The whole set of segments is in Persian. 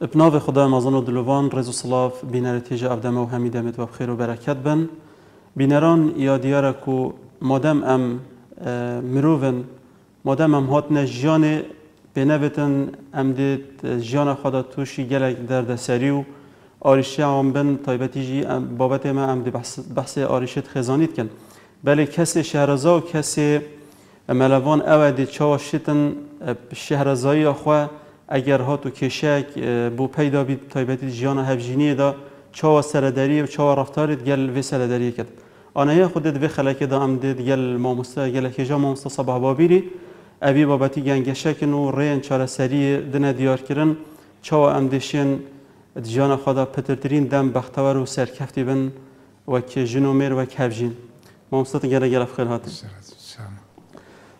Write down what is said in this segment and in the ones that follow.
بناو خدا مازن و دلوان رز و صلاف بینر تیجه عبدمه و همی دمت و بخیر و برکت بن بینران یا دیاره که مادم ام اه، مروون مادم ام هات نجیان بنویتن ام دید جیان خدا توشی گلک در دسری و آریشه هم بن تایبتی جی بابت ما ام دی بحث, بحث آریشت خزانید کن بله کسی شهرزا و کسی ملوان اوه دی چاوشتن اه، شهرزایی خواه اگر هات و کێشەیەک بۆ پیدا بیت چا و هەبژینیەدا دا سەرەدەریە چاوە ڕفتارێت گل و سرداری کرد ئەنەیە خودت خلک دا ام دید گل ماموستا گل کجا ماموستا صبح بابیری ئەبی نو گەنگەشەکن و ڕێن چارەسەری دیار دیارکردن چاوە ام دێشێن جیان خدا پترترین دم بختور و سرکفتی بن جنو میر و مێر وەک هەبژین مامۆستت گەلە گەلە فخێر هاتن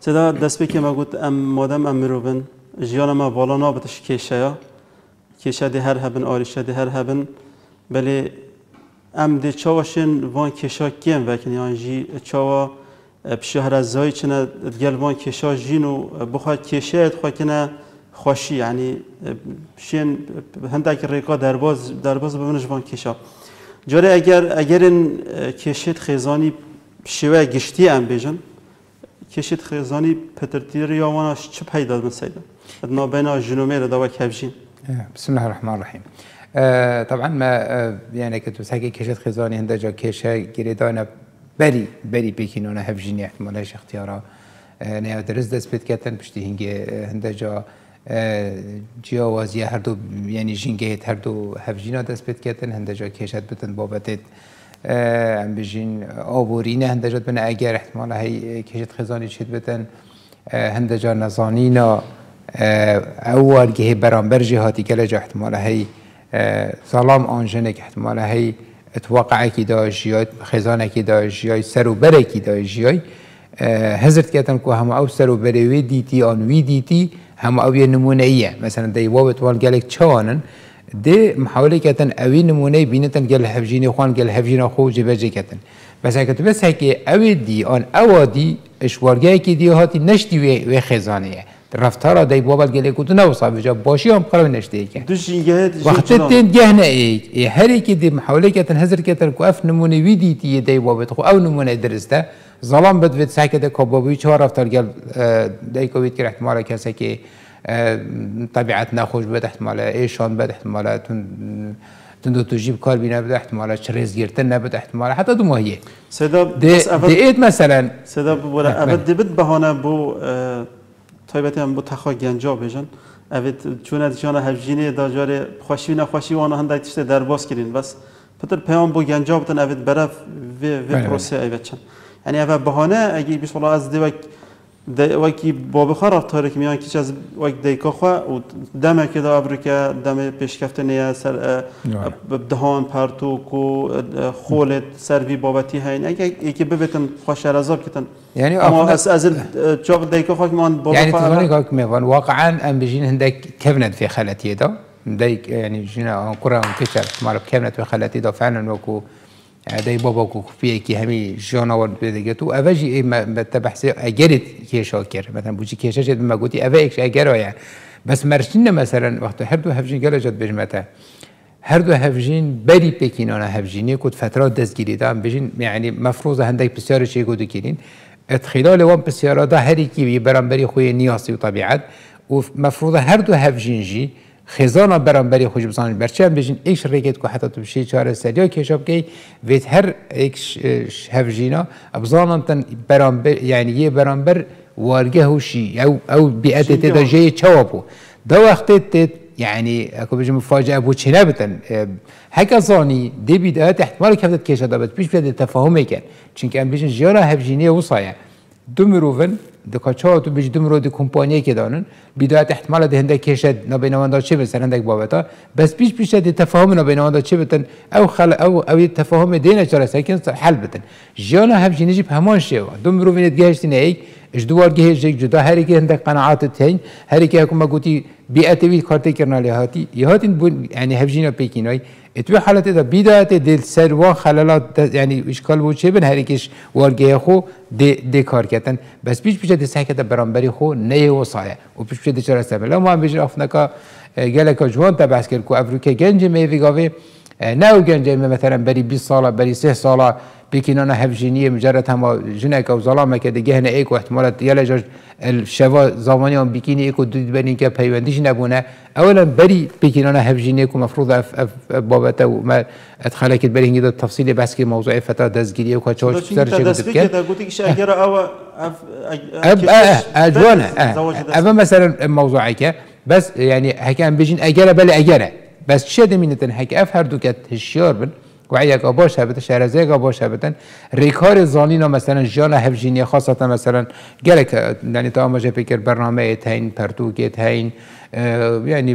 سدا دەستپێکی مەگوت ئەم جیان ما بالا نابتش کیشه یا کیشه دی هر هبن آریشه دی هر هبن بلی ام دی چاوشن وان کشا کم وکن یعنی جی چاوا از زایی چنه دیگل وان کشا جین و بخواد کیشه ات کنه خوشی یعنی شین هندک ریکا درباز درباز ببینش وان کشا جاره اگر اگر این کشید خیزانی شیوه گشتی ام بیجن کشید خیزانی پترتیر یا وانش چه پیدا من نوبنا جنومير دوا كابجين بسم الله الرحمن الرحيم طبعا ما يعني یعنی کنت بس کشت خزانی هندجا کشا قریدانا بری بری پیکینون هف جنی احتمالش اختیارا نه درس دست کتن پشتی هندجا جا جیاوازی هر دو یعنی جنگه هر دو هف جینا دست بد کتن هنده کشت بتن بابتت ام بجین آبورینه هنده بنا اگر احتمال های کشت خزانی چید بتن هندجا جا نزانینا آه، اول اوان که برانبر جهاتی جه احتمال هی آه، سلام آن جنگ احتمال هی اتواقع کی داشت یا خزانه کی داشت یا سر و بره کی داشت یا هزرت آه، کتن که همه او سر و بره وی دیتی آن وی دیتی همه او یه نمونه ایه مثلا دی وابت وال گلک چوانن دي محاولة كتن أوي نموني بينتن قال هفجيني خوان قال هفجينا خو جبجي كتن بس هكت بس هکی أوي دي أن أوا دي إشوارجاي كي دي هاتي نشتي وي, وي خزانية رفتار دی بابل گله کوت نه وصاف جا باشی هم نشته ای وقتی تین گه نه ای هر کی دی محاوله که هزر کتر کواف نمونه وی دی تی دی بابت خو او نمونه درسته ظلام بد وید سکه ده کبابوی چه رفتار گل دی کوید که احتمال کسی که طبیعت نخوش بد احتمال ایشان بد احتمال تون تندو کار بینه بينا بده احتمالات شريز جيرتنا بده احتمالات حتى دو هي سبب دي, به مثلا سبب بله، بله. بو هم گنجا بجن اوی چون از جان ئەێت دا دیشانە خوشی داجارێ و و وانە هەندای در باس کردین بس پتر پیام بو گنجا بتن ئەێت و بله، بله. پروسه ئەیبەت چن یعنی ئەە بەهانە اگه بیش از دیوک وەکی بۆ بخوا میان کیچ از وەک دەیکۆخوا و دەمێکی دا ئەفریکە دەمێ پێشکەفتنەیە سەر یعنی. دهۆن پارتوک و خۆلێت سەروی بابەتی هەین ئەیکی ببێتن خۆشارەزار کتن یعنی ئەزل چۆق دەیکۆخواکمان یعنی بۆوان واقعان ئەم بژین هەندێک کەبنت فێ خەلەتیەدا دەیک ینی ژینە کوڕ کچە مارە بکەبنێت و خەلەتی دا فعلا وەکو بابا که دەی بۆ بەکو کوپیەکی هەمی کیش پێ دەگەێت و ئەڤژی ئێمەتە بەحسی ئەگەریت کێشەوە کرد مەەن بچی کێشەشێت مەگوتی ئەڤ ێکش گله جد مەرسین نەمەسەرن وەختە هەردوو هفجینی کود فترات دستگیری دام بیشین یعنی مفروض هندای فترا چی کود کنین مەفروزە هەندێک پرسیارێکی گوتکردین ئەتخیلا لەوان پرسیارادا هەرێکی بری خوی نیاسی و طبیعت و مەفروضە هەردوو هەفژینژی خزانه برانبری خوش برچه هم بیشین ایش ریکت که حتی تو بشی چهار سریا کشاب که وید هر ایک هفجینا ابزانن تن برانبر یعنی یه برانبر وارگه هوشی او او بیعت تدا چوا بو دا وقتی تد یعنی اکو بجم مفاجاه بو نبتن اه، هک ازانی دی بدايات احتمال كيف تتكيش هذا بس بيش بدات تفاهمي كان چونك ام بيجي جيرا هبجينيه وصايا دو مروون د و تو دمرو دی کمپانی که دانن بیدایت احتمال دهنده هنده کېشد نه بینواندا چه به هندک بابتا بس پیش پیش دی تفاهم نه بتن او خل او او تفاهم دینه چرا تا حل بتن هم هب جنجب همان شیوا دمرو وینت گشت نه یک اش دوار گه جگ جدا هر کی هندک قناعات تین هر کی حکومت گوتی بیعت وی کارتی کرنا لهاتی یهاتین بون یعنی يعني هفجینا پیکینای اتو حالت دا بیدات دل سر و خلالات یعنی يعني اشکال بو چه بن هر وار وارگه خو د د کار کتن بس پیش پیش د سکه د برانبری خو نه وصایه و پیش پیش د چرسته بلا ما بجرافنکا اه، گلک جوان تبعسکر کو افریقا گنج میوی ناوگەنج ئێمە مەتەرەن بەری 20 ساڵە بەری سێ ساڵە بکینانە هەفژینیە مجارەت هەما ژنێکە و زەڵامەکە دەگەهێنە ئێک احتمالەت یەلەژەش شەوا زامانیان بکینی ئێک و دوبنی کە پەیوەندیش نەبوونە ئەوەن بەری بکینانە هەفژینێک و مەفروض بابەتە و خەلێکت بەرینگی دە تەفسیلی بەسکی مۆزای فتا دەستگیری و اجوانه اما مثلا موضوعی که بس يعني هكذا بيجين اجره بل اجره بس چه دمینتن هک اف هر دوکت هشیار بن و کا بده شهر شهرزه کا باش بدن ریکار زانینا مثلا جان جینی خاصتا مثلا گلک یعنی تا امجه پیکر برنامه تین پرتوکت هین یعنی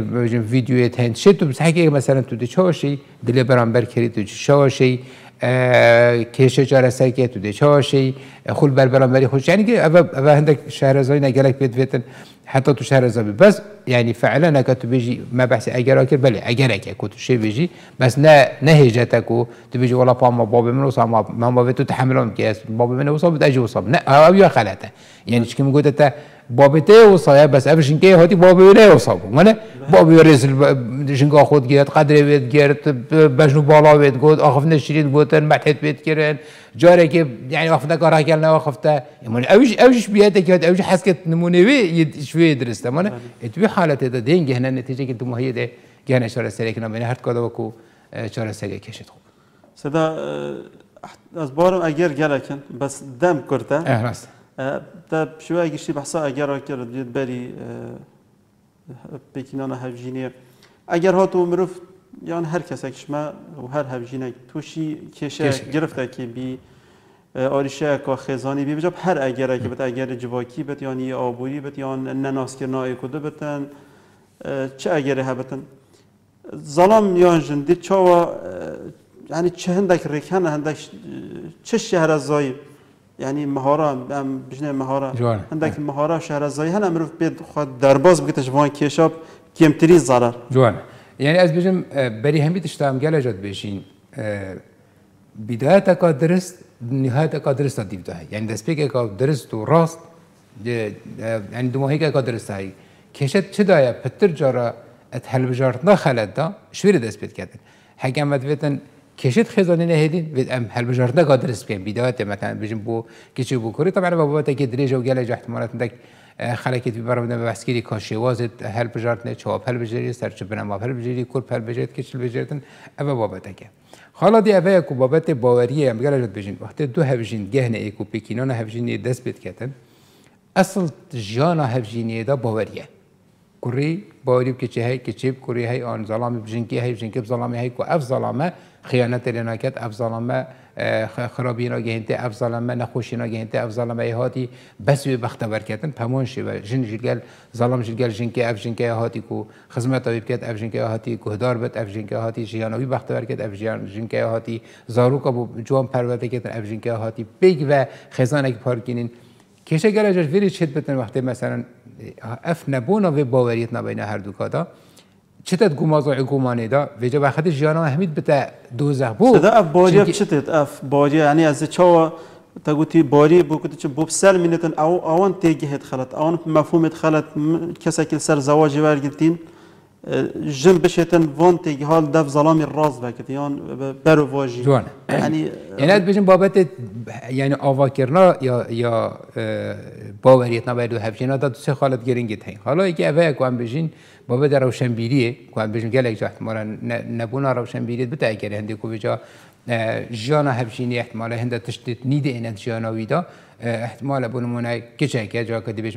ویدیو چه تو بس هک مثلا تو چاشی دل برام بر تو چاشی که شجار که تو هاشی خود بر بری خوش یعنی که اول اول هندک شهر زای نگلک بیت بیتن حتی تو شهر زابی بس یعنی فعلا نکه تو بیجی، ما بحث اگر آکر، بله اگر اکر کو تو شی بیجی، بس نه نه هجت کو تو والا پا پام باب من وصام ما ما تو تحملون که باب من وصام اجی وصام نه او یا خلاته یعنی چی میگوته بابته وصايا بس اف جنكي هاتي بابي ولا وصابو انا بابي رز جنكا خود جيت قدري بيت جيرت بجنو بالا بيت قوت اخفنا شريت قوتن محتت بيت كيرن جارك يعني وقفنا كره كلنا وقفتا من اوج اوج حس اوج نمونه وی شویه درست انا اتبی حالته ده که هنا النتيجه كنت مهيده جهن اشاره سريكنا من هرت کدوم کو اشاره سریک کشید خوب صدا از بارم اگر گلکن بس دم کرده اه راست در شوه گشتی بحثا اگر اگر دید بری بکنان هفجینی اگر ها تو مروف یان هر کس ما و هر هفجینه توشی کشه گرفته که بی آریشه و خزانی بی بجاب هر اگر که بت اگر جواکی بت یعنی آبوری بت یان نناسکر نای کده بتن چه ها بتن ظلام یان جندی چاوا یعنی چه هندک رکن هندک چه شهر از زایی یعنی مهارا ام بجنه مهارا هندک مهارا شهر زایی هنم مروف بید خود درباز بگیتش وان کشاب کمتری ضرر جوان یعنی از بجم بری همی تشتام گل جات بیشین بدایت کا درست نهایت کا درست دیو ده یعنی دست پیک کا درست و راست یعنی دو ماهی کا درست هایی کشت چه پتر جارا ات حل بجارت نخلد دا شویر دست پیت کشید خزانه نهدین و ام هل بجار نگا درست بیم بیدات مثلا بجیم بو کچی بو کری طبعا بابت که دریج و گله احتمالات دک خلکت ببرم به بسکیری کاشی وازد هل بجار نه چوب هل بجری سر چبنم هل بجری کرپ هل بجری کچل بجرتن اوا بابت که حالا دی اوه کو بابت باوریه ام گله جد بجین وقتی دو هفجین گهنه ایکو پیکینان هفجینی دست بید کتن اصل جان هفجینی دا باوریه کوری باوری که چه هی که چیب کری هی آن زلامی بجین کی هی بجین که هی کو اف ظلامه خیانت لناکت، نکت افزالمه خرابی نگهنته افزالمه نخوشی نگهنته افزالمه ایهاتی بس به بخت برکتن پمون و جن جلگل ظلم جلگل جن که اف جن که هاتی کو خدمت آبی بکت اف جن که کو گهدار بت اف جن که هاتی جیانوی بخت برکت اف جن که هاتی زارو کا جوان پرورده که اف جن که هاتی بیگ و خزانه که پارکینین کشه گله ویری چت بتن وقتی مثلا اف نبونه و باوریت نباید هر دو کادا چتت گوما زای گومانه دا و جا وقت جیانا همید بتا دوزه بو صدا اف باجی اف چتت اف باجی یعنی از چاو تا گوتی باری بو کوت چ بوب سال منتن او اون تیگه خلط اون مفهومت خلط کسا کل سر زواج ورگتین جن بشتن وان تیگی حال دف ظلام راز بکت یان برو واجی جوانه یعنی یعنی ات بشن بابت یعنی آوا یا یا باوریت نباید و هفشینا تا دو سه خالت گرنگی تاین حالا اگه اوه که هم بشین بابت روشنبیریه که هم بشن گل اکجا احتمالا نبونا روشنبیریت بتا اگر هندی که بجا جانا hevjînî احتمال هند تشتید نیده ênet jiyana ویدا احتمال بنمونه مونای کچکه جا که دیبیش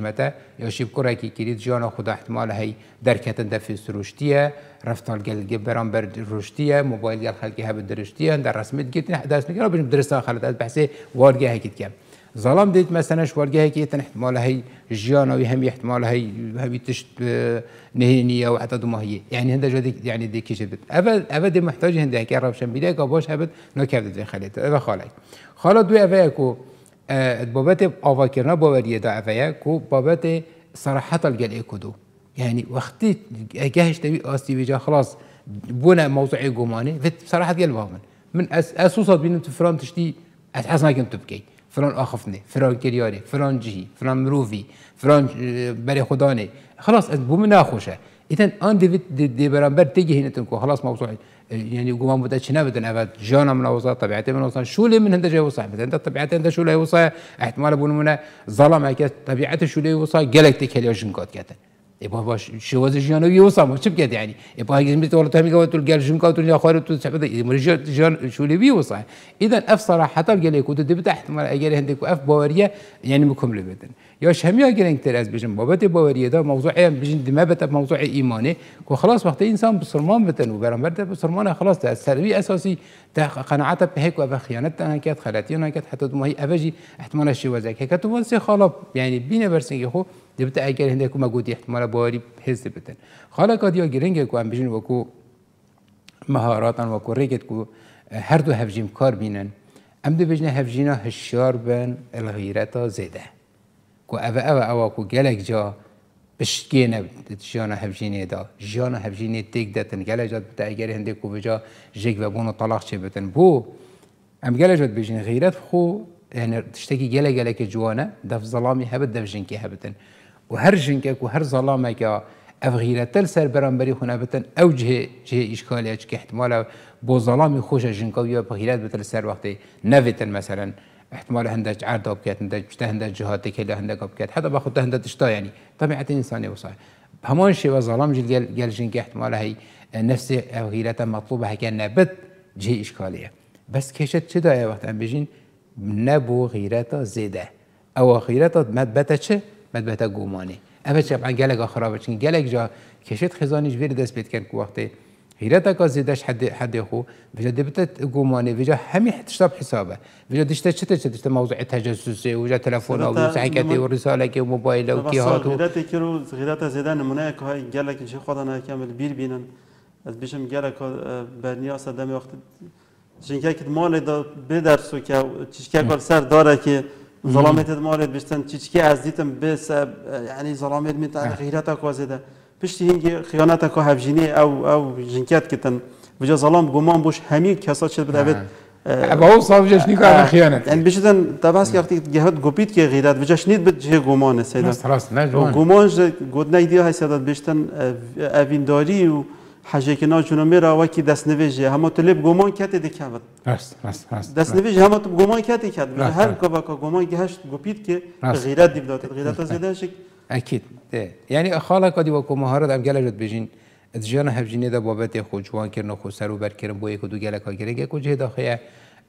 یا شیب کوره که کرید جان خود احتمال هی درکتن دفی سروشتیه رفتال گل بران بر روشتیه موبایل گل خلقی هب درشتیه در رسمیت گیتن درست نگیر بیم درست خلط از بحثی وارگه هکید کم ظلام ديت مثلا شوارجا هيك تن احتمال جیان جيانا همی احتمال هي هبي تشت نهينية او حتى دم هي يعني هند جدك يعني دي كشبت ابد ابد محتاج هند هيك عرب شن بيدك باش هبد نو كبد دي خليت ابا خالي خالا دوی افا كو بابت افا كرنا باوريه دا افا كو بابت صراحه الجل كدو يعني وقتي جهش تبي استي بيجا خلاص بنا موضوع جماني بصراحه قلبها من من اسوسات بين تفرام تشتي اتحسن كنت تبكي فلان اخفني فلان كيرياري فلان جي فلان مروفي فلان آه، بري خداني خلاص از بوم ناخوشه اذا آن دي دي, برانبر دیگه هی نتون که خلاص موضوع يعني قوما متشنا بدن أبد جانا من أوصى طبيعتي من أوصى شو لي من هند جاي وصى مثلا أنت طبيعتي أنت شو لي وصى احتمال أبو نمونا ظلم هيك طبيعته شو لي وصى جالكتيك تكلي وجنكات كاتن يبقى باش شواز جيانا يوصم شو بكات يعني يبقى هاي جميل تقول تهمي قوات تلقى الجنكا وتلقى خوارج تسحب رجال شو اللي بيوصل اذا اف صراحه قال لك كنت دبت احتمال اجل عندك اف بواريه يعني مكمل بدن ياش هم يا جرين تراز بجن بابت بواريه ده موضوع يعني بجن دما بت موضوع ايماني وخلاص وقت انسان بسرمان بتن وبرمبر ده بسرمان خلاص ده السلبي اساسي قناعته بهيك وابا خيانتها كانت خلاتي انا حتى ما افجي احتمال الشواز هيك تو خالب يعني بينا برسنجي خو دبت اگر هنده کو مگودی احتمال باری حس بتن خالا کادیا گرنگ کو ام بجن و کو وکو و کو کو هر دو هفجیم کار بینن ام دو بجن هفجینا هشیار بن الغیرتا زده کو او او او کو گلک جا بشکی نبود جانا هفجینه دا جانا هفجینی تیک دتن گله جا بتا اگر هنده کو بجا جگ و بونو طلاق چه بتن بو ام گله جا بجن غیرت خو يعني تشتكي جلا جلا كجوانا دف ظلامي هبت دف جنكي هبتن و هر جنگه و هر ظلامه که افغیره تل سر بران بری خونه بتن او جه جه اشکالی که احتمال با ظلام خوش جنگه و یا غیرت بتل سر وقتی نویتن مثلا احتمال هندج عرض بکت هندج بشته هندج جهاتی که هندج بکت حتی با خود هندج اشتا یعنی طبیعت انسانی و صحیح همان شی و ظلام جل جل جنگ احتمال هی نفس او غیرت مطلوبه هکن نبت جه اشکالیه بس کشت چه دایه وقت ام بجین نبو غیرت زیده او غیره مد بته چه بەدبێتە گومانی ئەمە چێپان گەلێک خراپە چین گەلێک جا کشید خزانیش وێری دست بید کرد وەختی هیرەتە کا حد, حد خو بژە دەبێتە گومانه و هەمی حتشتاب حسابە حسابه. و چتە چ دیشتە ماوز تەجەسوسێ وجا تەلەفۆن و تلفن و ڕسالێکی و موبایل و کی هاتو غیرەتە زیدە نمونەیە کهای خدا خۆدا ناکەمل بیر بینن ئەس بشم بر بەنیاسە دەمی وقت مال داد بدرسو که چشکە سر داره که زلامت ماره بشتن چیچکی از دیتم بس یعنی زلامت می تعلق غیرت کوازده پشتی هنگی خیانت کو هفجینی او او جنگیت کتن بجا زلام گمان بوش همین کسا چه بدوید با او صاحبش نیکار خیانت یعنی بشتن تباس وقتی جهت گپید که غیرت جش نید بد جه گمانه سیدا راست راست نه گمان گمان گود نیدی هست بشتن اوینداری و حجیکنا جنومی را وکی دست نویجه همه تلیب گمان کتی دی کبد راست، راست. هست دست نویجه همه تو گمان کتی کد هر کار که گمان گهشت گپید که غیرت دیب داتید غیرت از گده اکید ده یعنی خالا کدی وکو مهارت گله گلجت بجین از جان هفجینه دا بابت خود جوان کرن و خود و بر کرن با یک و دو گلک ها گرنگه کجه داخیه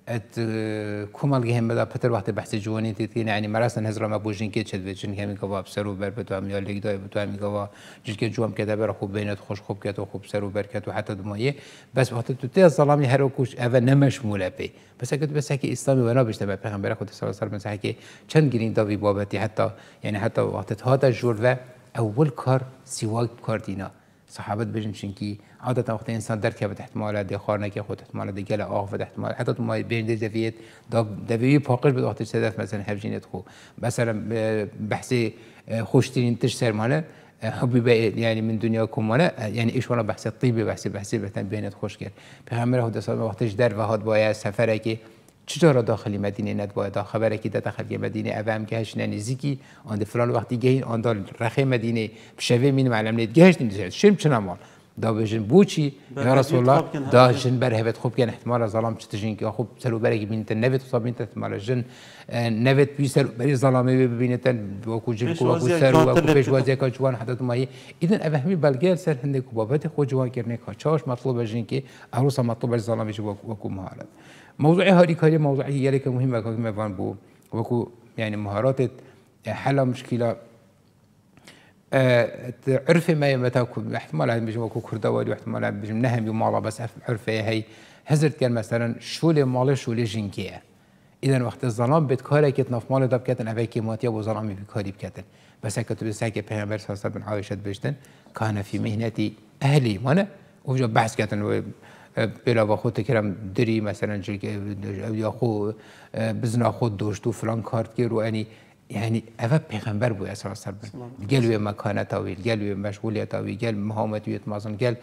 ات اه، کمال گهم بدا پتر وقت بحث جوانی نه یعنی مراسم نظر ما بوجین که چند بچن که میگو با سر و بر بتو همیا یا لگدای بتو همیگو با جل که جوام که دبیر خوب بینت خوش خوب که تو خوب سر و بر که تو حتی دمایی بس وقت تو تی ظلامی هر کوش اول نمشموله بی بس اگه تو بس هکی اسلامی و نابشته به پیغمبر خود سال الله بس هکی چند گرین داوی بابتی حتی یعنی حتی وقت هاتا جور و اول کار سیواک کار دینا صحابت بژن چونکی عادت وقت انسان درک بده احتمال دی خارنه نکی خود احتمال دی گله آخ بده احتمال حتی تو مای بین دفیت دا دوی پاقش بده وقتی صدف مثلا هفجینت خو مثلا اه، بحث اه، خوشترین تش سرمانه اه، حبب يعني من دنياكم ولا يعني ايش ولا بحث الطيبه بحث بحث بحث بينت خوش كر پیغمبر خدا صلی الله علیه و آله وقتش در و هات سفرة سفرکی چطور داخل مدینه ندباید خبره که در داخل مدینه اوام گهش که آن فلان وقتی گهین آن دار رخ مدینه شوه مینم علم نید گهش شرم دا بجن بوچی یا رسول الله دا جن بر هفت خوب کن احتمال ظلام چت جن که خوب سلو برگ بین تن نوت خوب بین احتمال جن اه، نوت بی سلو بری ظلامه ببین تن و جن کو کو سر و کو پیش وازی کا جوان حدت مایه این اوه همی بلگه سر هند کو بابت خود جوان کرنے کا چاش مطلب جن که اروس مطلب و کو مهارت موضوع هاری کاری موضوعی یلی که مهمه که مفان بو و کو یعنی مهارت اه، حل مشكله عرفي ما متاكم احتمال هذا بجم اكو كردواري احتمال هذا بجم نهم مالا بس عرفي هي هزرت كان مثلا شو لي مالا شو لي جنكيه اذا وقت الظلام بيت كاري كت نف مالا دب كتن ابي كيماتي ابو ظلامي بكاري بكتن بس هيك بس هيك پیغمبر صلی الله علیه بشتن كان في مهنتي اهلي وانا وجو بحث كتن بلا با خود تکرم دری مثلا يا خو بزنا خود دوشت و فلان كارت كيرو و يعني یعنی اوه پیغمبر بود اصلا سر بود. گل و مکانت اوی گل و مشغولیت اوی گل مهامت و مازن گل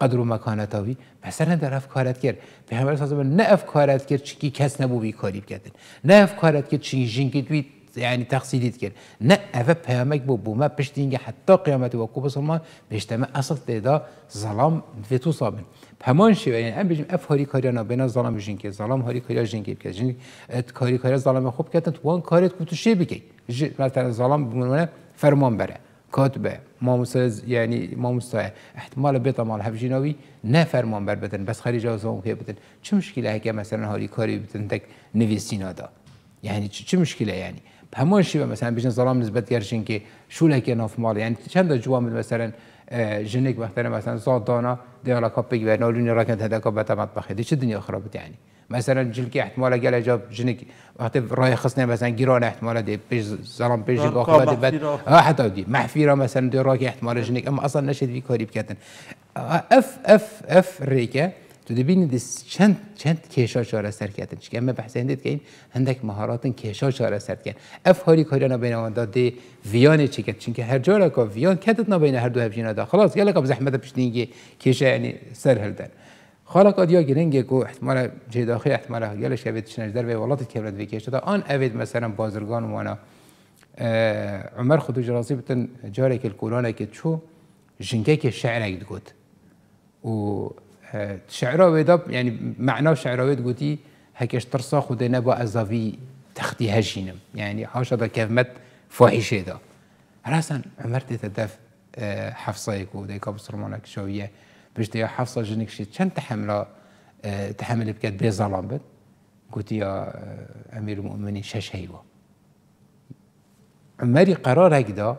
قدر و مکانت اوی در افکارت کرد پیغمبر اساس بن نه افکارت کرد چی کس نبودی کاری بکردن نه افکارت کرد چی وی دوی یعنی تقصيديت كان نا أفا بود، بو بو ما حتی قیامت قيامته وكوبس به بيشتما أصل تيدا ظلام فتو صابن پمان شوه یعنی ام بیم اف هاری کاریا بنا ظلم بجین که ظلم هاری کاریا جین که کاری یعنی کاریا ظلم خوب که تو وان کارت کو تو شی بگی مثلا ظلم بمونه فرمان بره کاتبه ماموسز یعنی ماموستا احتمال بیت مال نوی نه فرمان بر بدن بس خارج از اون که بدن چه مشکله که مثلا هاری کاری بدن تک نویسینا دا یعنی چه مشکله یعنی همون شیوه مثلا بیشتر ظلم نسبت گرشین که شوله که ناف مال یعنی چند جوان مثلا جنك مثلا مثلا زاد دانا ديالا كابيك ونالون راكن هذا كابتا مطبخ دي شو الدنيا خربت يعني مثلا جلكي احتمال قال جاب جنك وقت راي خصنا مثلا جيران احتمال دي بيج زلم بيج اخبار بد اه حتى دي محفيره مثلا دي راكي احتمال جنك اما اصلا نشد في كوري اف اف اف ريكه تدبین دس چند چند کیشا چاره سر کردن چی من بحث هندید که این هندک مهاراتن کیشا چاره سر کن اف هاری کاریانا بین آن داده ویان چی چون که هر جا که ویان کدت نا هر دو هفجینا دا خلاص گله که زحمت پیش نیگه کیشا یعنی سر دن خالق آدیا گرنگه کو احتمال جه داخل احتمال گله شبیت شنج در به ولات کبرد وی کیشا آن اوید مثلا بازرگان وانا عمر خود جرازی بتن جاره که القرآن که چو جنگه که شعرک دگوت و شعرا ودا يعني معنى شعرا ويد قوتي هكش ترصا خود نبا ازافي تختي هجينم يعني حاشا دا كلمات فاحشه دا راسا عمرتي تدف آه، حفصه يكو ديكا بسرمانك شويه باش يا حفصه جنك شي شن تحمله آه، تحمل بكات بي ظلام بد قلت يا آه، امير المؤمنين شاش هيوا عمري قرار هكذا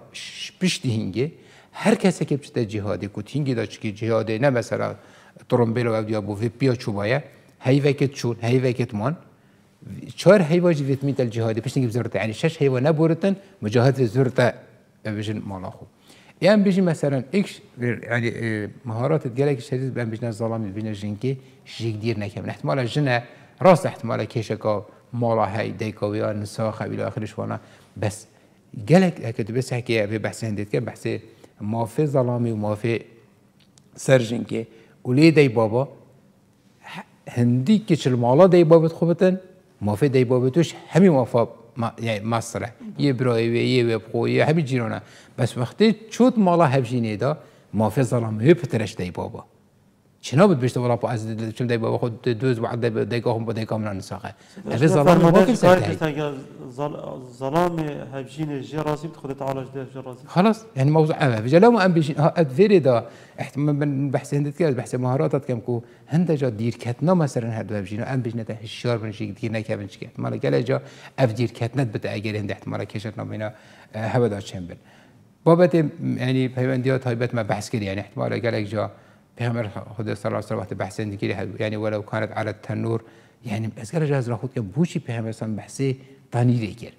بشتي هنجي هر كسا كي بشتا جهادي كنت هنجي دا شكي جهادي نه مثلا ترومبيلو او ديابو دیابو وی پیا هاي فيكت وکت هاي فيكت مون مان هاي واجي في میت الجهاد پشت نجيب زرته يعني شش هیوا نبورتن مجاهد زورت بيجن مالاخو يعني بيجي يعني مثلا يعني، آه، ايش يعني مهارات الجلاك الشديد بين بجنا الظلام بين الجنكي شي كدير نكمل احتمال الجنة راس احتمال كيشكا مالا هاي ديكاويا ويا نساخة الى اخر شوانا بس جالك هكذا بس هكي بحث هنديت بحث ما في ظلامي وما في سرجنكي اولی دی بابا هندی که مالا دی بابت خوبتن مافه دی بابتوش همی مافا یعنی مصره یه و یه وبخو یه همی جیرانه بس وقتی چود مالا هفجینه دا مافه ظلمه پترش دی بابا چنا بود بشته ولا از چون دای با خود دوز و عده دای گاهم با دای کاملا نساقه اوی ظلام ممکن کرده ظلام هبجين جي راسي بتخد تعالج ده جي خلاص يعني یعنی موضوع اوه جلو ام بيجين ادفيري دا احتمال من بحث هندت كده بحث مهاراتات كم كو هند جا دير كتنا مثلا هر دو ام بيجين ده هشار بنشي دير نكه بنشي احتمال گله جا اف دیر کتنت بتا اگر هند احتمال کشتنا بینا هوا دا چمبل بابت یعنی یعنی پیوندیات هایبت ما بحث کردی یعنی احتمال گله جا پیغمبر خدا صلی الله علیه و وقت بحث دیگری هست یعنی ولو کانت علی التنور یعنی از گر جهاز را خود که بوشی پیغمبر صلی بحث تنیر کرد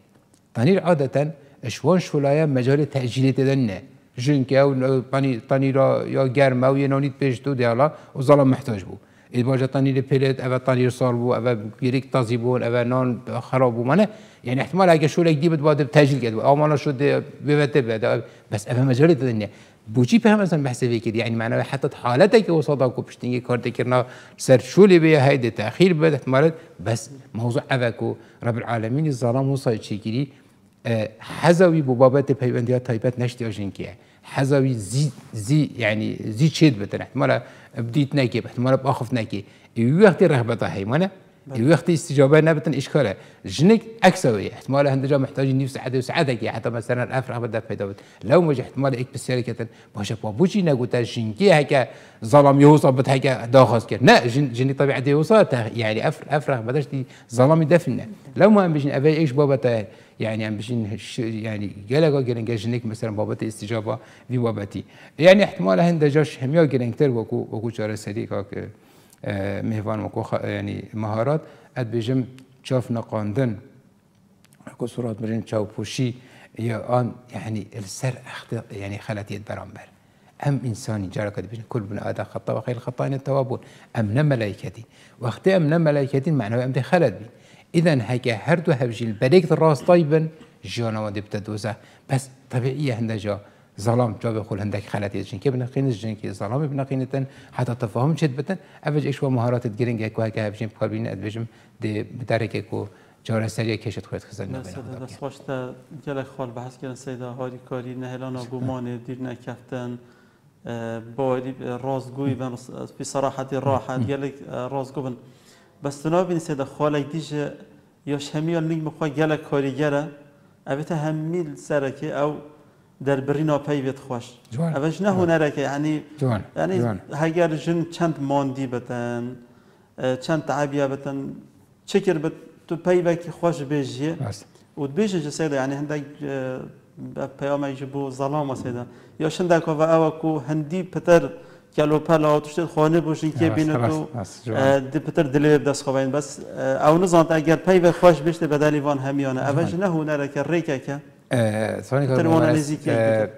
تانیر عادتا اشوان شولای مجال تأجیل دادن نه جن که او تنیر یا گرم او یه نانید پیش دو دیالا و ظلم محتاج بود الباجة تنير تانیر أبا تنير صالبو گریک تازی تازيبون أبا نان خرابو مانا يعني احتمال هكا شو لك دي بتبادل تاجل كده أو مانا شده دي بيبتب بس أبا مجال دادن نه بوجیب هم اصلا بحث وی یعنی معنی حتی حالت که وسادا کو پشتنگی کارت کرنا سر شولی به هید تاخیر به احتمالات بس موضوع اوکو رب العالمین ظلام و چی چیگیری حزوی بو بابت پیوندیا ها تایبت نشتی آجین که حزوی زی, زی یعنی زی چید بتن احتمالا بدیت نکی احتمالا باخف نکی وقتی رغبت ها مانه الوقت استجابه نبت اشكاله جنك اكسوي احتمال هندجا محتاجين نيو سعاده وسعاده حتى مثلا افرغ بدا پیدا بود لو مج احتمال اك بسيركه باشه با بوجي نگوتا جنكي هكا ظلم يوصل بت هكا داخل كر لا جن جني طبيعه دي وصل يعني افرغ افرغ بداش دي ظلم دفنا لو ما بيجن ابي ايش بابا يعني عم بيجين يعني جلقوا جرين جنك مثلا بابت استجابه في بابتي يعني احتمال هندجاش هميا جرين كتر وكو وكو شارع سريك آه، مهوان وكو آه، يعني مهارات اد بجم شاف نقاندن كو صورات مرين تشاو بوشي يا ان يعني السر اخت يعني خلاتي برامبر ام انسان جارك بين كل بن ادم خطا وخير الخطاين التوابون ام ملائكتي واخت ام ملائكتي معناه ام خلت بي اذا هيك هردو هبجي البريك الراس طيبا جونا ودي بتدوزه بس طبيعيه جو ظلام جا بخول هندك خلات يجين كي بنقينز جين كي ظلام بنقينتن حتى تفاهم شد بتن افج ايش مهارات تجرين كي كوها كه بجين بقابلين ادبجم دي بدارك كو جاره سريع کشت خود خزن نبینه خدا بکن دست خوشت گل خوال بحث کردن سیده هاری کاری نهلان گمان دیر نکفتن با رازگوی بن فی صراحت راحت گل رازگو بن بس تنها بین سیده خوال دیج یا شمی یا نگم خواه گل کاری گره اویتا همیل سرکه او در خوش جوان بێت نه هنره که یعنی جوان یعنی. هەگەر جن چند ماندی بتن، چند تعبیا بتن، چکر بت تو پەیبێکی خۆش بێژیە و بێژە یعنی ینی هەندێک پەیامێکی بو زەڵام مەسێدا یا شندێکەوە کو هندی پتر کەلوپەلەوە توشتێت خۆنە که کێ تو دی پتر دلێ دەستخۆین بەس ئەو نزانت ئەگەر پەی بە خۆش همیانه. بەدالی وان هنره که ریکه که ترمونالیزی که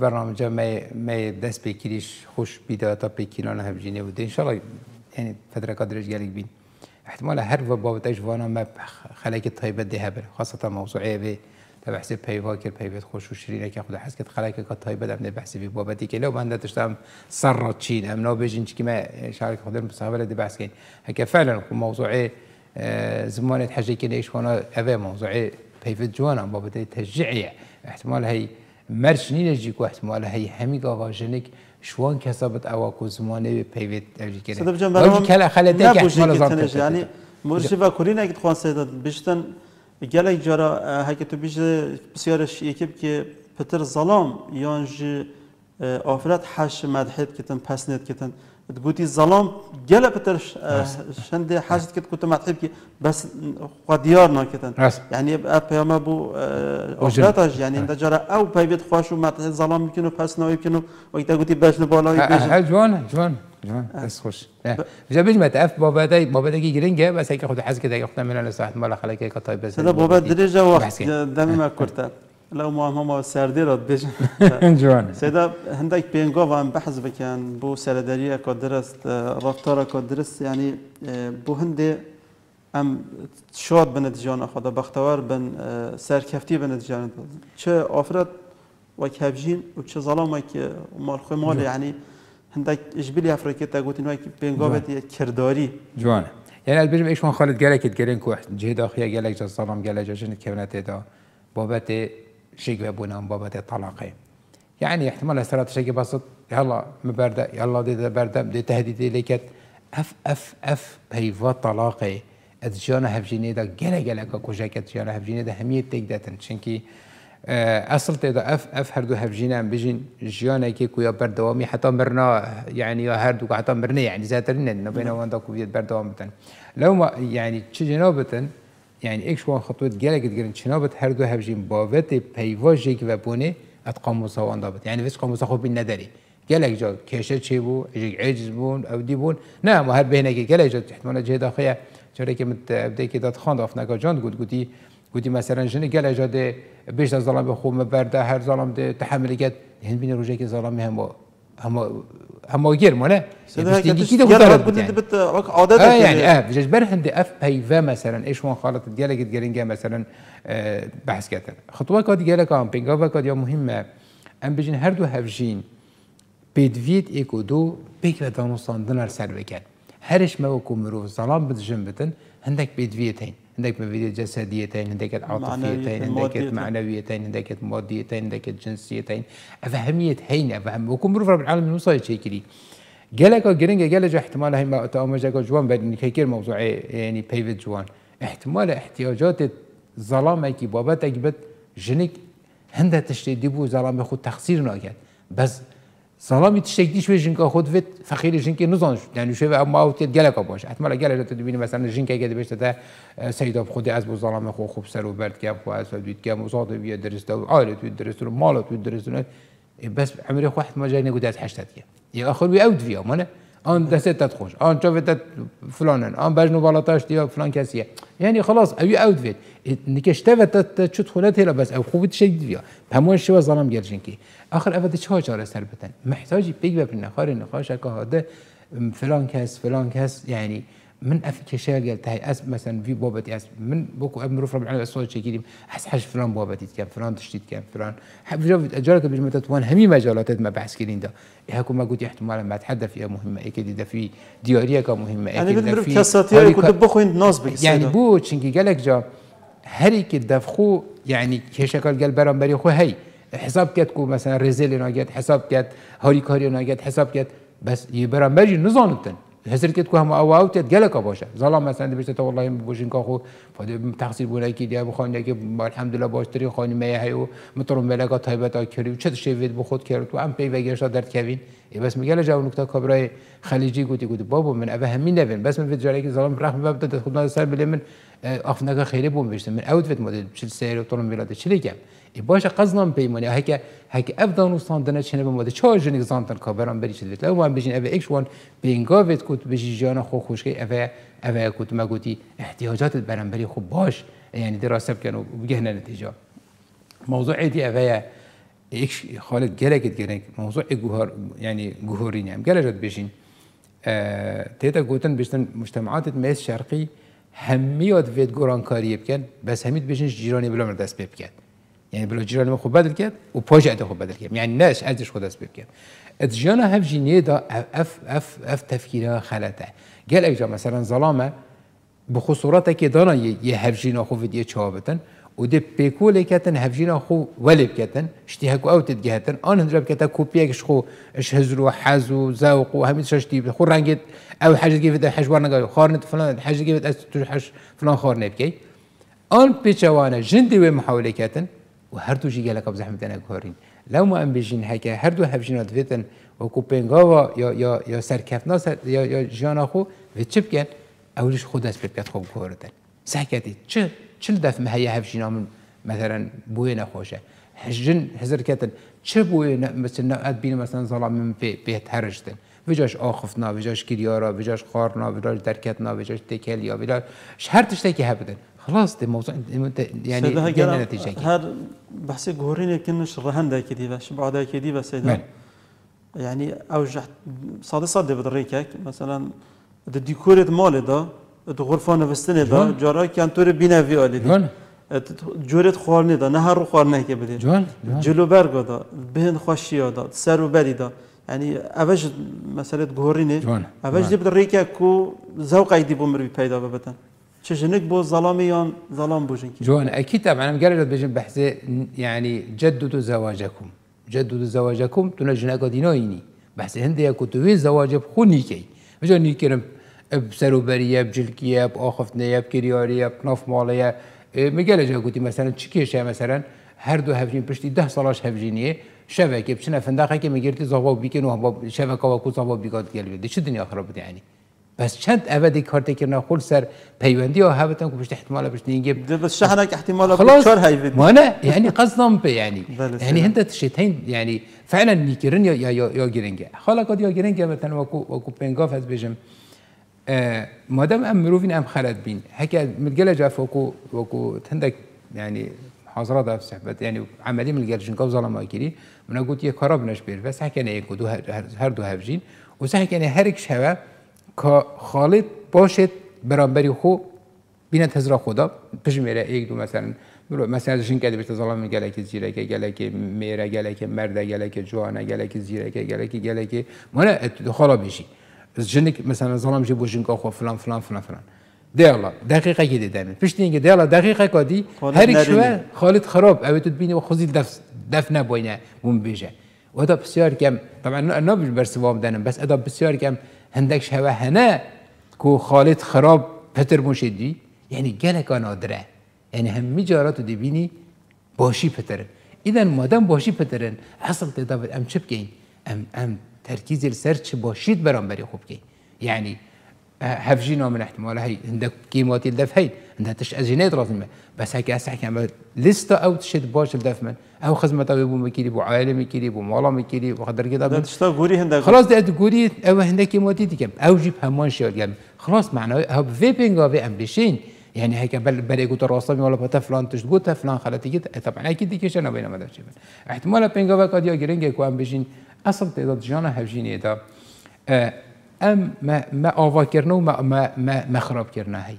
برنامه جمع می دست پیکیریش خوش بیده تا به کلان هم جینه بوده انشالله یعنی فتره قدرش گلگ بین احتمال هر و بابت اجوانا ما خلاک طیبت ده بر خاصتا موضوعی به تا بحث پیوا کرد پیوت خوش و شیرینه که خدا حس کرد خلاک که طیبت نه بحث به بابتی که لو بنده داشتم سر را چین هم نو چی که ما شارک خدا مصاحبه ده بحث کن هکه فعلا خب موضوعی زمان حجی که ایشوانا اوه موضوعی پیوت جوانان بابت تجعیه احتمال هی مرش نیلجی که احتمال هی همی جنک شوان کسابت اوا کو زمانه پیوت اوجی کرده صدب جان برام کلا که احتمال یعنی مرشی و کورین اگه خوان سیداد بیشتن ایک جارا هکی تو بیش بسیارش یکیب که پتر ظلام یانج آفرت حش مدحت کتن نید کتن بودی الظلام گله بترش شنده حاجة که كنت ما که بس قدیارنا کتن یعنی پیام ابو اجراتش یعنی این انت جرى أو بيبيت خواشو ما تحب ظلام پس بحس نو يمكنو وقتا بس باش نبولا جوان جوان جوان بس خوش جابيج متف تعرف بابا داي بابا بس هيك که حاجة كده ياخدنا منها لساعة مالا خلاك هيك بس لو ما ما سردی رد بیشن جوان سیدا هندک پینگا و هم بحث بکن بو سرداری که درست رفتار که درست یعنی بو هندی ام شاد به نتیجان خدا بختوار بن سرکفتی به جان. چه آفرت و کبجین و چه ظلام که مال خوی مال یعنی هندک اجبیلی افریقی تا گوتین وای پینگا به کرداری جوان. یعنی البته ایشون خالد گلکت گرین که جهدا خیا گلک جز ظلام گلک جشن کبنت دا بابت شيء من بابت نعم الطلاقين يعني احتمال استراتيجي شيء بسيط يلا مبردة يلا دي بردة دي تهديد ليكت اف اف اف هي طلاقي از جانا هفجيني دا جلا جلا كوجاكت جانا هفجيني دا همية داتن چنكي اه، اصل تيدا اف اف هردو هفجينا بجين جانا كي كويا بردوامي حتى مرنا يعني يا هردو حتى مرنا يعني زاترين انه بينا واندا كويا بردوامتن لو ما يعني تشي جنابتن يعني ایک شوان خطوت گلک گرن چنابت هر دو هفجین باوت پیواجی که و بونه ات قاموسا واندا بت یعنی يعني وس قاموسا خوب نداری گلک جا کشه چی بو عجز بون او دی بون نه ما هر بهنه که گلک جا احتمال جه داخیا چرا که مت ابدی که داد خواند اف نگا جان گود گودی گودی مثلا جن گلک جا ده بیش از ظلم خو مبرده هر ظلم ده تحمل گت هن بین روجه که ظلم هم هم هم وگیر مونه بشتگی که دو بت آه يعني اه بجبر هند اف پیوا مثلا ايش وان خالط مثلا آه بحث خطوه كاد ديالك ام كاد مهمه ام بجن هاردو دو بيد بيدفيت ايكو دو بيك دانوسان دنر سر بكن هرش ما وكو مروف زلام بتجنبتن هندك بيدفيت عندك مبادئ جسديتين عندك عاطفيتين عندك معنويتين عندك ماديتين عندك جنسيتين أفهمية هين أفهم وكم رفع العالم شيء كذي قالك قرنجة قال احتمال هاي ما جاك جوان بعد كيكير موضوع يعني بيفيد جوان احتمال احتياجات كي باباتك بت جنك هندا تشتي ديبو زلام خود تخسير ناكد بس سلامی تشتگیش به جنگا خود وید فخیر جنگی نزان شد یعنی شوی اما او تید باش احتمالا گلکا تو بینی مثلا جنگی که بشته تا سیداب خود از ظلام خو خوب سر و برد کم خو از دوید کم وزاد بیا درست و عائله توی درست و مال بس عمری خو احتمال جای نگو از هشتاد یا آخر وی اود ویا مانه آن دستت خوش آن چافتت فلانن آن بجن و بالاتاش یا فلان کسیه یعنی خلاص اوی اوت وید نکشته و تا چوت خونت هلا بس او خوبی شدید ویا پمون شو ظلم گرجن کی آخر اوت چه چاره سر بتن محتاجی پیگ بپن خار نخاش که هاده فلان کس فلان کس یعنی من افك شال قال تاي اس مثلا في بوبت اس من بوكو اب مروف ربع العالم اسود شي كذي احس حاج فلان بوبت كان فلان تشتيت كان فلان حب جرب اجرك بالمتت وان همي جالات ما بحث كلين ده هاكو إيه ما قلت احتمال ما تحدى فيها مهمه اكيد إيه ده في دياريه كان مهمه اكيد يعني بدي كاساتيا كنت بخو ناس يعني بو تشنكي قالك جا هري كي دافخو يعني كشكل قال برام بري خو هي حساب كاتكو مثلا ريزيل ناجت حساب كات هوري كاري ناجت حساب كات بس يبرام بري حسرت کرد که هم او او گله کا باشه ظلام مثلا بشه تو والله بوشین کا خو فد تقصیر بولا کی دیا بخوان که الحمدلله باشتری خانی می هی و مترم ملکا تایبت ها کری و چه شوید به خود کرد و ام پی وگرشا در کوین ای بس میگه جو نکته کبرای خلیجی گوتی گوتی بابا من اوه همین نوین بس من فد جاری که ظلام رحم بابت خود سر بلی من آفنگا خیلی بوم بیشتر من اوت مدل چل سیر و طول میلاد چلی کم ای باشه قزنم پیمانی هک هک افدان استان دنه چنه بوم مده چهار جنگ زانتن کابران بری چلی لو من بیشین اوه اکش وان بینگا ویت کوت بجی جان خو خوش خوشگی اوه اوه کت مگوتی احتیاجات برام بری خوب باش یعنی دراسه بکن و بگهنه نتیجه موضوع دی اوه ايش خالد جلقت جلق موضوع جوهر يعني جوهرين يعني جلقت بيشين آه تيتا جوتن بيشتن مجتمعات مس شرقی وید گران کاری بکن، بس همیت بژن جیرانی بلا دەست دست بکن یعنی بلو من خوب بدل کرد و پاش اده خوب بدل کرد یعنی بکن از جانا هف پێ دا اف اف اف, اف ئەف خلطه گل گەل مثلا ظلامه زەڵامە که دانا یه هەفژین خوبید یه چهابتن. ودي بيكو لي كاتن هفجينا خو ولي بكاتن شتي هاكو او تدجهتن ان هندرب كاتا كوبيك شخو اش هزرو حازو زاوقو همين شاشتي خو رانجيت او حاجه كيف حاج ورنا خارنت فلان حاجه كيف حاج فلان خارنه بكي ان بيتشوانا جندي ومحاولي كاتن وهردو جي قالك ابو بزحمة أنا كورين لو ما أم بيجين هكا هردو هبجين دفتن وكوبينغاوا يا يا يا سركفنا سر يا يا جانا خو في تشبكن أولش خود أسبب كات خو كورتن سحكاتي تشر چل دف مهیا هف جنام مثلا بوی نخوشه حجن هزر کتن چه بوی مثل نقد بین مثلا ظلم من به هرشتن وجاش آخفنا وجاش گریارا وجاش خارنا وجاش درکتنا وجاش تکلیا وجاش هر تشتی که هبدن خلاص دی موضوع یعنی يعني نتیجه نتيجة هر بحث قهورين يمكنش رهن دا كدي باش بعد دا كدي بس من. يعني اوجح صادي صادي بدريكك مثلا الديكوريت مال ده ات غرفه نوستنه دا جارا کنتور بینه آلی دی جوان جورت نی دا نه هر رو خوار نه که بدی. جلو برگ دا بهن خوشی دا سر و بری دا یعنی اوش مسئله گورینه اوش دی بده ریکه کو زوق دی بمر بی پیدا ببتن چجنک بو ظلامی یا ظلام بوجن جوان اکید طبعا انا مقرر بجن زواجکم، جد جددوا زواجکم جددوا تو تنجنا قدينويني بحث هندي كتوي زواج خونيكي بجو کنم. Seruberiye, Cilkiye, Ahıfneye, Kiryariye, Nafmaliye mi gelecek مثلا چی çikişe مثلا هر دو هفجین پشتی ده سالش هفجینیه شبکه بچنه فندقه که میگیرتی زباب بیکن و شبکه و کو زباب بیگات گل چه دنیا خراب بوده یعنی بس چند اول دیگه کار تکرنا خود سر پیوندی و هفتن که پشت احتمال پشت نینگی بس شهرک احتمال چار نه یعنی قصدم به یعنی بله، یعنی هند تشتین یعنی فعلا نیکرن یا یا یا گرنگه یا گرنگه پنگاف از آه، مادام ام مروفين ام خالد بين هكا من جلجا جاف وكو تندك يعني حاضره في صحبت يعني عملي من قال جنكو ظلم كيري من قلت يا كرب نشبير بس هكا نيك دو هر دو هفجين وسهك كان هرك شوا كا خالد باشت برامبري خو بين تزرا خدا پش میره ايك دو مثلا مثلا جن کده بیت ظلام من جلك زيره كي جلك گله جلك میره گله مرد گله جوانه جلك زيره كي جلك جلك که گله که دخلا بشی از jinik masalan zalom جنگ آخوا فلان فلان فلان فلان دیالا دقیقه یه دیدن پشت دیگه دیالا دقیقه کادی هر یک خالد خراب اوی تو بینی و خوزی دف دف نباینه بون بیجه و ادا بسیار کم طبعا برسی دنم بس ادا بسیار کم هندک شوه هنه کو خالد خراب پتر دی یعنی گلکان نادره یعنی همی جارات دی بینی باشی پترن ایدن مادم باشی پترن اصل تدابت ام چپ گین ام ام تركيز لسيرش بوشيت برام بري خوبكي يعني هفجينا من احتمال هاي عندك كيمواتي الدف عندها تش اجينات رازمه بس هيك هسه حكي عمل لسته او تشد باش الدف من او خدمه طبيب مكيلي وعائله مكيلي ومالا مكيلي وقدر كده ده تشتا غوري هندك خلاص ده غوري او هندك كيمواتي تكب او جيب همان شي جنب خلاص معناه هب فيبينج او امبيشين يعني هيك بل بل يقول الرسمي ولا بتا فلان تشتقول فلان خلاتي كده طبعا اكيد ديكيش انا بينما ده شي احتمال بينجا قد يا جرينجا كو امبيشين اصل تعداد جان هفجینه دا ام ما, ما آوا و ما, ما, ما, ما خراب کرنا هی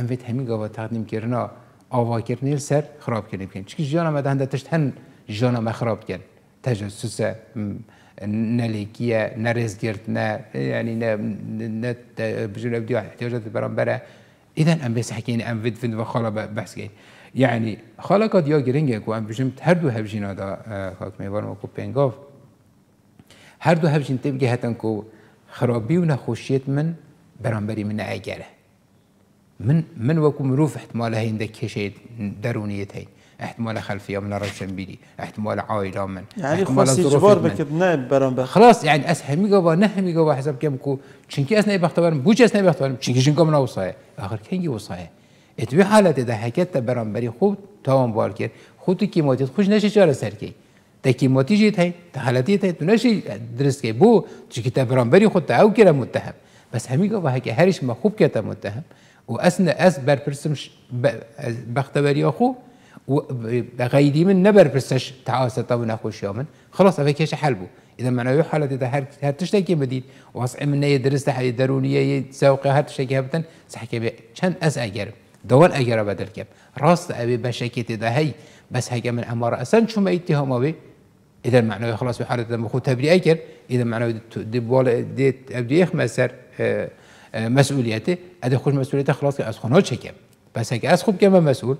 ام وید همین گاوا تقدیم کرنا آوا کرنه سر خراب کرنه بکن چکی جان ما دهنده تشت هن جان ما خراب کرن تجسس نلیکیه نرزگرد نه یعنی نه نه بجول ابدی احتیاجات برانبره اذا ام بس حكينا ام فيد و وخلا بحث جاي يعني خلقت يا جرينجك کو بجمت هردو هبجينا دا خاطر ميوان وكو بينغوف هر دو هفجین تبگه هتن کو خرابی و نخوشیت من برانبری من عجله من من وكو مروف احتمال هين ده درونیت درونيتين احتمال خلفيه من الرجل بیدی احتمال عائله من يعني خلاص جبار بكتنا برام خلاص يعني اسهمي قوا نهمي قوا حسب كمكو چونكي اسنا بوچ بوج نه بختبر چونكي شنكم من وصايه اخر كنجي وصايه اتوي حالت ده حكيت برانبری خوب تمام بار كير خودی که مادید خوش نشه چاره سرکی تکیماتی جید هی تحالتیت هی تو نشی درست که بو چون که برانبری خود تعاو کرا متهم بس همی گفت هک هرش ما خوب کرد متهم و اس بر از برپرسم بختبری خو وغيدي من نبر برسش تعاسة طبنا اخو شامن خلاص أفكيش حلبو إذا معناه يو حالة إذا هر هر تشتكي بديد واسع من يدرس تحت درونية يتسوق هر تشتكي هبتن سحكي بي چند اس أجرب دوان أجرب بدل كم راست أبي بشكي تدهي بس هكا من أمارة أسان شو ما يتهم بي اذا معناه خلاص بحالة لما خود تبرئه کرد اذا معناه ديت دیت اخ مسر مسؤوليته اده خوش مسئولیت خلاص از خونه چکم پس اگه از خوب که من مسئول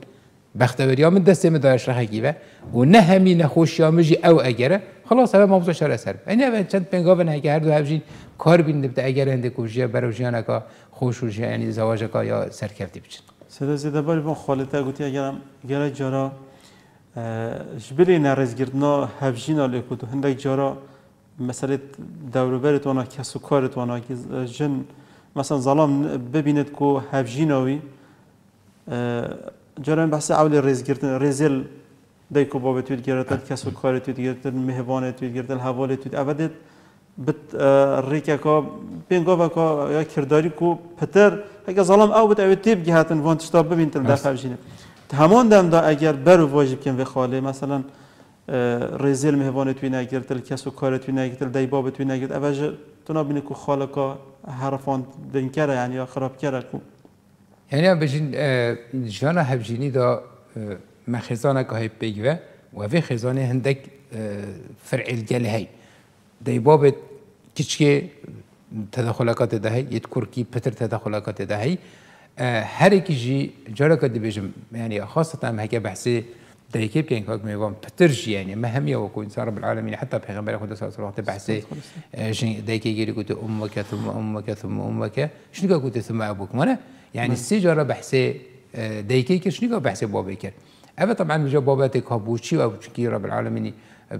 بختوریا من دست من دارش رخه و نه همین خوش یا مجی او اگره خلاص همه موضوع شاره سر این اول چند پنگاون هگه هر دو هفجین کار بین نبته اگر هنده کجیه برو جیانکا خوش و یعنی زواجکا یا سرکفتی بچن سده زیده باری با خالده گوتی اگرم گره جارا جبلی نرزگیردنا هفجینا لیکو تو هندک جارا مثلا دوروبر توانا کسو کار توانا که جن مثلا ظلام ببیند کو هفجیناوی جارا بحث اول رزگیردن رزل دیکو بابت توید گرتن کسو کار توید گرتن مهوان توید گرتن حوال توید اودت بت ریکا کا پینگا و کا یا کرداری کو پتر هک ظلام او بت اوت تیب گهتن وانتشتا ببین تر دفع بجینه همان دا اگر بر واجب کن و خاله مثلا رزیل مهوان توی نگیر تل و کار توی نگیر تل باب توی نگیر اوج تو نبینه که خالقا حرفان دن کره یعنی یا خراب کره کن. یعنی هم بجین جان هبجینی دا مخزان که های بگوه و وی خزانه هندک فرعیل گل های. دیباب باب تدخلکات دهی یت کرکی پتر تدخلکات دهی. هر کی جی جرا کد دیبیم یعنی خاصتا تام هک بحثی در یکی بیان که میگم پترج یعنی مهمی و کو انسان رب العالمین حتی پیغمبر خدا صلی الله علیه و بحثی در یکی گیری گوت امک ثم امک ثم امک شنو گوت ثم ابوک جرا بحثی دریکی جرى بحسي دايكي بحثی بحسي بابيكر اوه طبعا مجا باباتك هابوشي وابوشكي رب العالمين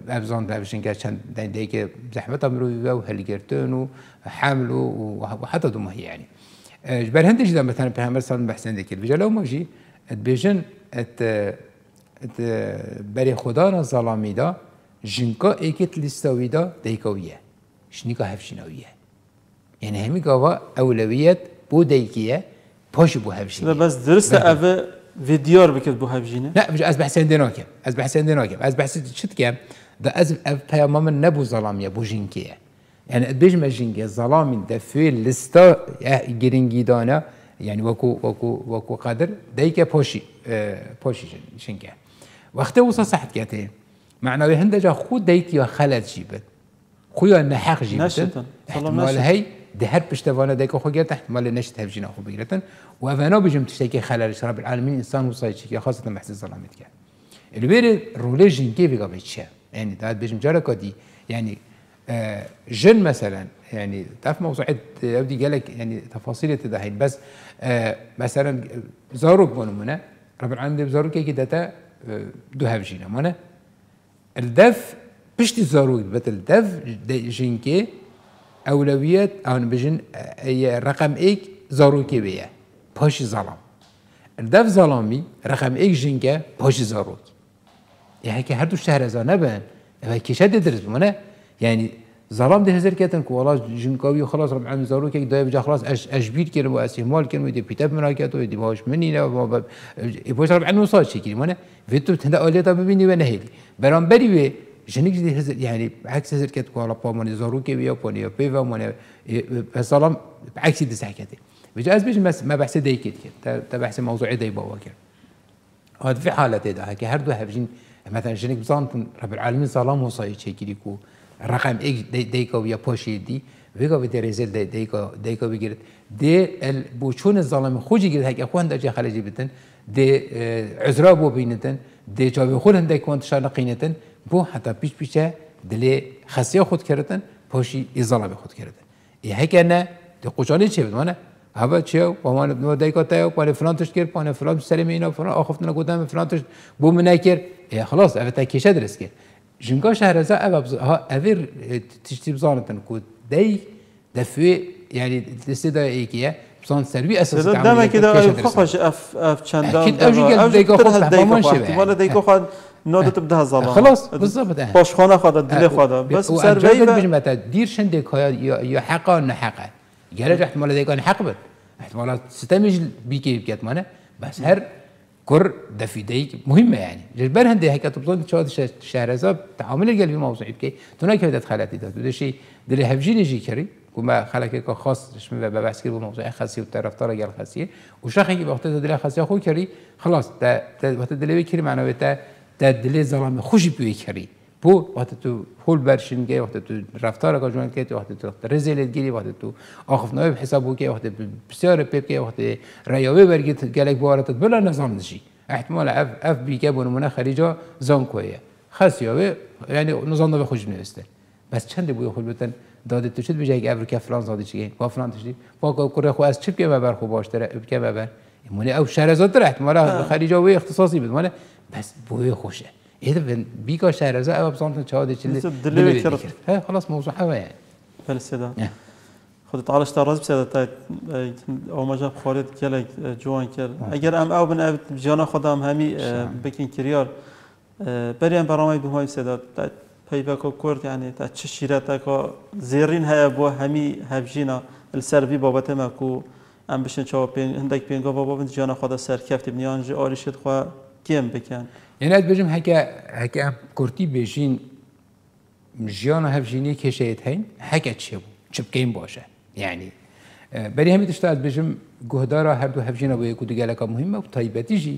أبزان دابشن كاشن دايكي زحمة مرو حامل و حتی دومه یعنی جبر هندی جدا مثلا همه صار بحسن ديكي بجلا ما جي بيجن ات ات بري خدا ظلامي دا جنكا ایکت لستاوي دا ديكوية شنيكا هفشناوية یعنی همي اولویت اولویت بو دیکیه پاش بو هفشنية بس درست اوه ویدیار بکت بو هفشنية نه بچه از بحسن ديناكم از بحسن ديناكم از بحسن کم دا از اف من نبو زلامیه بو جنگیه یعنی بژمەژین گێ زەڵامین دەفێ لستە گرنگیدانە یعنی وەکو وەکو وەکو قادر دەیکە پۆشی پۆشیژن شنگە وەختە وسە سەحتکەێ معناوی هەندەجا خود دەیتیوە خەلەت جی بن خۆیان نەحەق ژی هەی ده هر پشتوانه دیگه خو گرت احتمال نشت هفجینا خو بگیرتن و اونا بجم تشتکی خلل شراب العالمین انسان وصای چی خاصه محسن سلامت کرد البیر رولی جنگی بگا بچه یعنی داد بجم جرا دی یعنی آه، جن مثلا يعني تعرف موسوعه قال لك يعني تفاصيل تدهين بس آه، مثلا زاروك بونمونا رب العالمين بزاروك كي داتا آه، دو جينا مانا الدف بشتي زاروك بات الدف جينكي اولويات اون بجن رقم ايك زاروكي بيا باش ظلام الدف ظلامي رقم ايك جينكا باش زاروك يعني كي هادو الشهر زانا يعني كي شاد درس بمانا يعني زرام ده هزار كتن كو خلاص جنكاوي خلاص رب العالمين زارو كيك دايب جا خلاص أش أجبير كير واستهمال كير ويدي بيتاب مراكاتو ويدي ماهوش مني لا ما باب إبوش رب العالمين صار شي كير مانا فيتو تهدا أولي طب بيني ونهيلي برام بري وي جنك دي هزار يعني عكس هزار كتن كو ربا ماني زارو كي ويا بوني بيفا ماني بسلام عكس دي سحكاتي بجا أز بيش ما بحث دايكيت كير تبحث موضوعي دايبا وكير هاد في حالة تدا هكي هردو هفجين مثلا جنك بزان رب العالمين سلام وصايت شي كيريكو رقم یک دیگه یا پاشیدی ویگا به دریزل دیکو دیگا بگیرد دی بوچون ظالم خوجی گیرد هک اخوان دجی خلجی بدن دی عذرا بو بینتن دی جاوی خود هنده کونت شان قینتن بو حتی پیش پیشه دلی خسیا خود کردن پوشی از به خود کردن ای هک نه دی قجانی چه بدمانه هوا چیو پامان ابن ودای کتا و پان فلان کرد پان فلان سلیم اینا فلان آخفتنا نگودن فلان تش بو منکر ای خلاص اوه تا کشه درست کرد جنگا شهرزا اب ها اویر تشتی بزانتن کو دی دفوی يعني تستدا ايكيا بصان سروي اساس تعمل دابا كده خخش اف اف چندا اكيد اوجي قال ديكو خخ تماما شبه ولا ديكو خان نودت بدها ظلام خلاص بالضبط باش خانه خدا دل خدا بس سروي بيج متى دير شندك يا حقا نحقا قال احتمال ديكو حق بر احتمالات ستمج بيكي بكات مانا بس هر كر دي مهمه يعني یعنی جلبر هيك حقیقت شو چاد شهرزا تعامل القلب گلی موضوعی که تونه که بدت خلاتی داد دودشی دل هفجی نجی كري كما خلاك كا خاص شمي ببعث كده بموضوع خاصية والطرفدار قال خاصية وشخص يجي وقت دلها خاصية خو كري خلاص تا تا وقت دلها بيكري معناه تا تا دلها ظلام خوش بيكري بو وقتی تو پول برشین گه وقتی تو رفتار جوان که تو وقتی تو رزیلت گیری وقتی تو آخف حساب بود که وقتی بسیار پیپ که وقتی ریاوی برگیت گلک بوارتت بلا نظام نشی احتمال اف, اف بی که بنمونه خریجا زان کویه اوه یعنی نظام به خوش نیسته بس چند بوی خوب بتن داده تو شد بجای که افرکه فلان زاده چیه با فلان تشدی با کره خو از چپ که ببر خو باش تر که ببر مونه او شهر زاد احتمال خریجا وی اختصاصی بود مونه بس بوی خوشه يدفن بيكا شهرزاء وبصمت شهادة اللي ها خلاص موضوع هوا يعني فلسدا خودت تعالش تر رزب ساده تا او مجاب خورید کلک جوان کرد اگر ام او بن ابت جانا خودم همی بکن کریار بریم برنامه به مهم تا تایت پی بکو کرد یعنی تا چه شیره تا که زیرین های با همی السر بی بابت مکو ام بشن چاو پین هندک پینگا بابا بند جانا خدا سرکفت بنیان جی آریشت خواه کێم بکن؟ یعنی کردی هەکە کورتی بێژین جینی که شاید هەین هەکە چێ بوو چ بکەین باشه یعنی بەری هەمی تشتات بژم هر دو هەفژینە بۆ یەک و دیگەلەکە مهمه و تایبەتیژی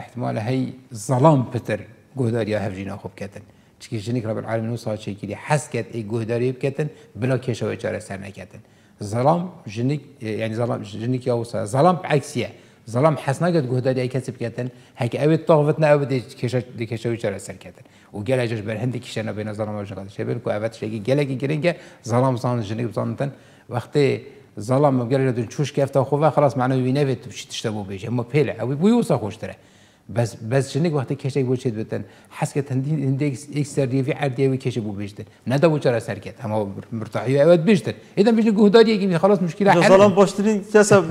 احتمال هی ظلام پتر گوهداریا هەفژینە خوب کتن چکی نو ڕب العالمین و حس کت ای گهداری بکتن بلا چاره سر نکتن ظلام جنی یعنی ظلام جنیک کیا ئەوسا ظلام عکسیه. ظلام حس نکرد گوهدا دی کسب کردن هک اوی طاقت نه اوی کش کش و چرا سر کردن و گله جش بر هندی کش نه بین ظلام و جنگ شبر کو اوت شگی گله کی گرین که ظلام سان جنگ بزنتن وقتی ظلام گله دون چوش کفت خو و خلاص معنی وی نه تو شتشت بو بیش اما پله اوی بو یوسا خوشتره بس بس شنك وقتی کشته شد بتن حس که تندین اندکس یک سری وی عرضی وی کشته بو بیشتر نه دو چرا سرکت هم مرتاحی اوت بیشتر ایدم بیشتر گهداری که خلاص مشکل حل سلام باشترین کسا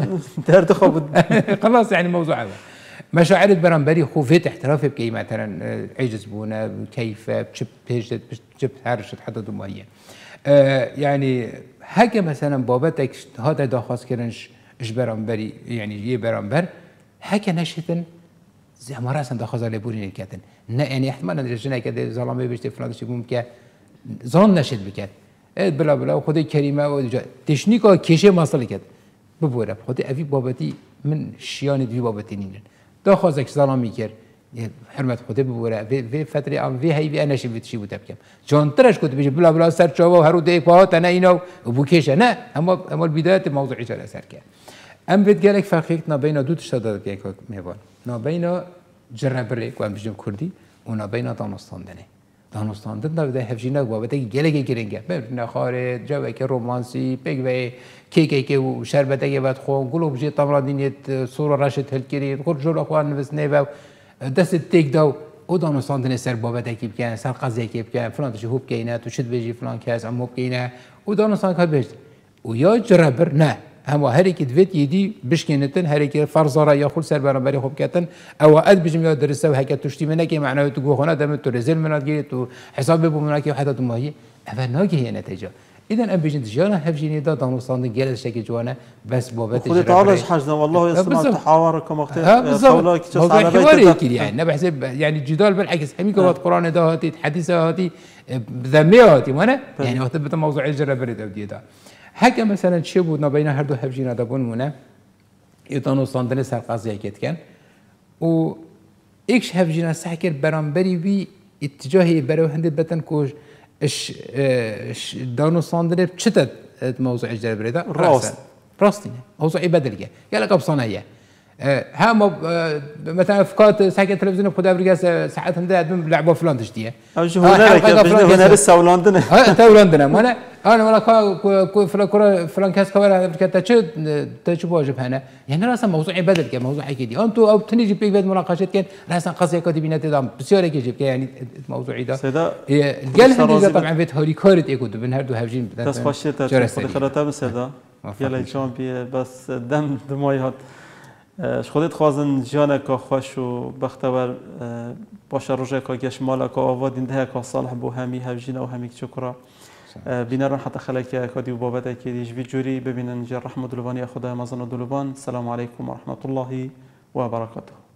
درد خوب خلاص يعني موضوع هذا مشاعر برانبري خوفت احترافي بكي مثلا اه، عجز بونا كيف بشب بيجت بشب هرشت تحدد دموية يعني هكا مثلا بابتك هذا داخل كرنش اجبرانبري يعني يبرانبر هكا نشتن زماره سند خزا لبوری نکاتن نه این احتمالا رجنه که ده بیشتر بشته فلان چی بوم که ظلم نشد بکت اد بلا بلا خود کریمه و دیجا تشنیکا کشه مسئله کد ببوره خود اوی بابتی من شیان دوی بابتی نینن دا خواست که ظلمی حرمت خود ببوره وی فتر فتره وی هی وی انش وی چی بوده بکم چون ترش کت بیش بلا بلا سر چاوا هر دو پاهات نه اینو بو کشه نه اما اما موضوعی چرا سر کرد ام بيت قالك فرقيك نا بين دو تشتا قالك ميوان نا بين جربريك وام کردی، و ونا بين دانستان دني دانستان دن نبدا هفجينا وابتك قالك كرنجا بمرنا خارج جوك رومانسي بيك کیکی که و شربت اگه باد خون گلو بجی تمرا دینیت سور رشت هل کرید خود جلو خوان دست تیک دو او دانستان سر بابت اکی بکن سر قضیه بکن فلان تشی هوب کینه تو شد بجی فلان کس ام هوب کینه او دانستان که و یا جربر نه هم هەموو هەرێکی دوێت یدی بشکێنتن هەرێکی فەرزەرە یاخود سەر بەرەمبەری خۆبکەتن ئەوە ئەد بژم درسە و هەکە توشتی منەکە معناوێت و گۆخۆنا دەمێت تو رێزل مناتگیرێت تو حساب ببوو مناکی و حتا ماهی ئەە ناگەهێ نەتەجا إذا أم بيجن تجارة هفجيني دا دانو صندوق جالس شکی جوانه بس بابت تجارة تعالج حجنا والله يسمع تحاوركم وقت بالضبط هو حواری كده یعنی أنا بحسب یعنی جدال بالعكس همی وقت قرآن دا هاتي حدیث هاتي ذمية هاتي وأنا يعني وقت بتم موضوع الجرة برد أو هگه مثلا چه بود نبین هر دو هفجی ندابون مونه ایدان و ساندن سر قضیه کت کن و ایکش هفجی نسح کرد برانبری وی اتجاهی برای هنده بتن کش اش اش دان و ساندن چه تد موضوع راست راستینه او ای بدلگه یه لقب صانه هما آه، آه، مثلا فكات ساكن تلفزيون خدا بريغا ساعات هندا لعبوا فلان تشتيه شتيه شو هنا هنا لسه ولندن ها آه، تو لندن انا انا ولا في كره فرانكاس كوارا بريغا تاتش تاتش بوجب هنا يعني راسا موضوعي بدل كان موضوعي كيدي انتو او تنيجي بيك بعد مناقشات كان راسا قصيه كودي بينات دام بسيار كيجيب يعني الموضوعي ده قال هندا طبعا بيت هوري كورت ايكو بنهار دو هاجين تصفى الشتاء تصفى الخرطه بس هذا يلا يشون بس دم دموي هات شخودت خوازن جانا کا خوش و بختبر اه، باشه روزه کا گش مالا کا این دینده کا صالح بو همی هفجین و همی چکرا اه، بینرن حتی خلک کادی و بابت که دیش بی جوری ببینن جر رحمت دلوانی خدا مزن دلوان سلام علیکم و رحمت الله و برکاته